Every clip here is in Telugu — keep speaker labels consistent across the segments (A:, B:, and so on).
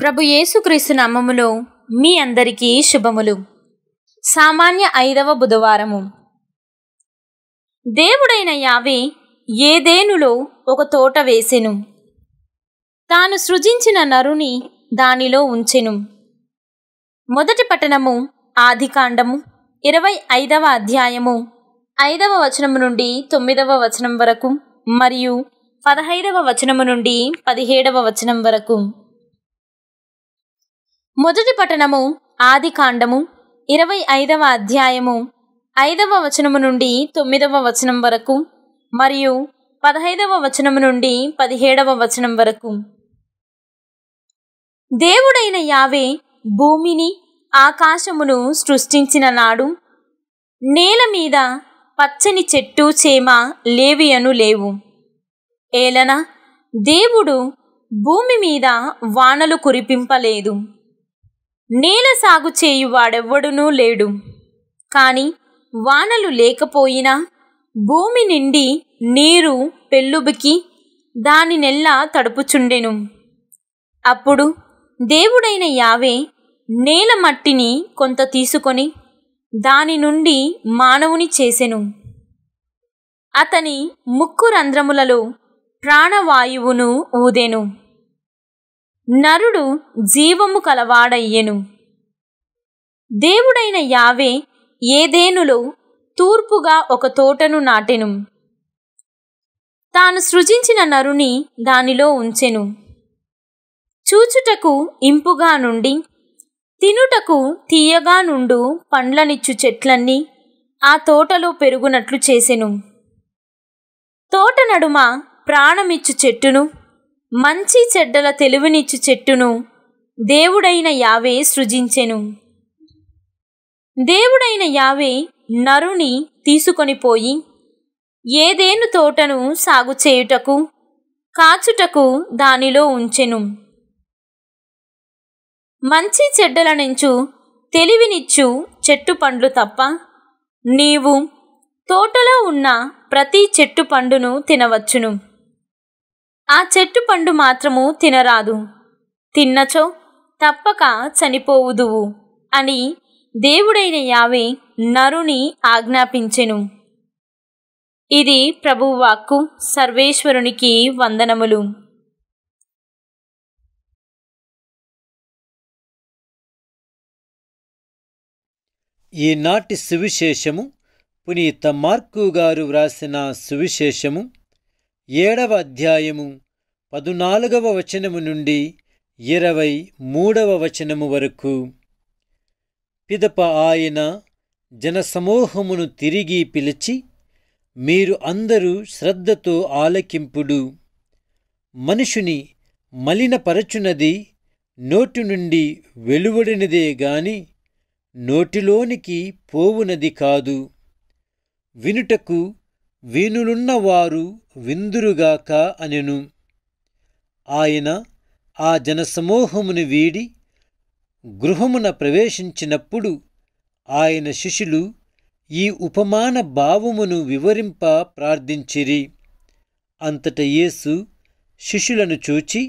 A: ప్రభు యేసుక్రీస్తు నామములో మీ అందరికీ శుభములు సామాన్య ఐదవ బుధవారము దేవుడైన యావే ఏదేనులో ఒక తోట వేసెను తాను సృజించిన నరుని దానిలో ఉంచెను మొదటి పట్టణము ఆదికాండము ఇరవై ఐదవ అధ్యాయము ఐదవ వచనము నుండి తొమ్మిదవ వచనం వరకు మరియు పదహైదవ వచనము నుండి పదిహేడవ వచనం వరకు మొదటి పఠనము ఆదికాండము ఇరవై ఐదవ అధ్యాయము ఐదవ వచనము నుండి తొమ్మిదవ వచనం వరకు మరియు పదహైదవ వచనము నుండి పదిహేడవ వచనం వరకు దేవుడైన యావే భూమిని ఆకాశమును సృష్టించిన నాడు నేల మీద పచ్చని చెట్టు చేమ లేవి అను లేవు ఏలన దేవుడు భూమి మీద వానలు కురిపింపలేదు నేల సాగు వాడెవ్వడునూ లేడు కాని వానలు లేకపోయినా భూమి నిండి నీరు పెళ్ళుబికి నెల్లా తడుపుచుండెను అప్పుడు దేవుడైన యావే నేల మట్టిని కొంత తీసుకొని దాని నుండి మానవుని చేసెను అతని ముక్కు రంధ్రములలో ప్రాణవాయువును ఊదెను నరుడు జీవము కలవాడయ్యెను దేవుడైన యావే ఏదేనులో తూర్పుగా ఒక తోటను నాటెను తాను సృజించిన నరుని దానిలో ఉంచెను చూచుటకు ఇంపుగా నుండి తినుటకు తీయగా నుండు పండ్లనిచ్చు చెట్లన్నీ ఆ తోటలో పెరుగునట్లు చేసెను తోట నడుమ ప్రాణమిచ్చు చెట్టును మంచి చెడ్డల తెలివినిచ్చు చెట్టును దేవుడైన యావే సృజించెను దేవుడైన యావే నరుని తీసుకొనిపోయి ఏదేను తోటను సాగు చేయుటకు కాచుటకు దానిలో ఉంచెను మంచి చెడ్డల నుంచు తెలివినిచ్చు చెట్టు పండ్లు తప్ప నీవు తోటలో ఉన్న ప్రతి చెట్టు పండును తినవచ్చును ఆ చెట్టు పండు మాత్రము తినరాదు తిన్నచో తప్పక చనిపోవుదువు అని దేవుడైన యావే నరుని ఆజ్ఞాపించెను ఇది ప్రభువాక్కు సర్వేశ్వరునికి వందనములు
B: ఈనాటి సువిశేషము పునీత మార్కు గారు వ్రాసిన సువిశేషము ఏడవ అధ్యాయము పదునాలుగవ వచనము నుండి ఇరవై మూడవ వచనము వరకు పిదప ఆయన జనసమూహమును తిరిగి పిలిచి మీరు అందరూ శ్రద్ధతో ఆలకింపుడు మనుషుని మలినపరచునది నోటి నుండి వెలువడినదే గాని నోటిలోనికి పోవునది కాదు వినుటకు వీణులున్నవారు విందురుగాక అనెను ఆయన ఆ జనసమూహమును వీడి గృహమున ప్రవేశించినప్పుడు ఆయన శిష్యులు ఈ ఉపమాన భావమును వివరింప ప్రార్థించిరి అంతట యేసు శిష్యులను చూచి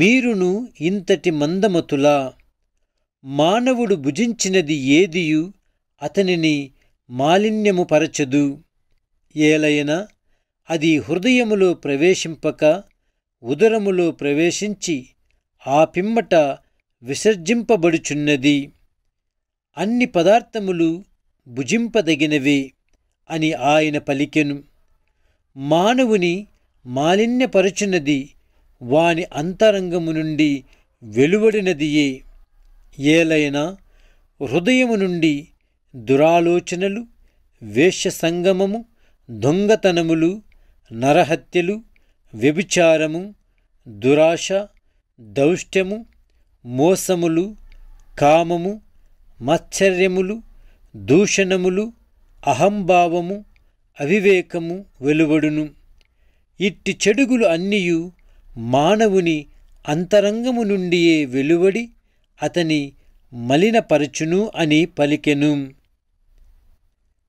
B: మీరును ఇంతటి మందమతులా మానవుడు భుజించినది ఏదియు అతనిని మాలిన్యము పరచదు ఏలైనా అది హృదయములో ప్రవేశింపక ఉదరములో ప్రవేశించి ఆ పిమ్మట విసర్జింపబడుచున్నది అన్ని పదార్థములు భుజింపదగినవే అని ఆయన పలికెను మానవుని మాలిన్యపరుచున్నది వాని అంతరంగము నుండి వెలువడినదియే ఏలైనా హృదయము నుండి దురాలోచనలు వేష్య సంగమము దొంగతనములు నరహత్యలు వ్యభిచారము దురాశ దౌష్ట్యము మోసములు కామము మత్సర్యములు దూషణములు అహంభావము అవివేకము వెలువడును ఇట్టి చెడుగులు అన్నియు మానవుని అంతరంగము నుండియే వెలువడి అతని మలినపరచును అని పలికెను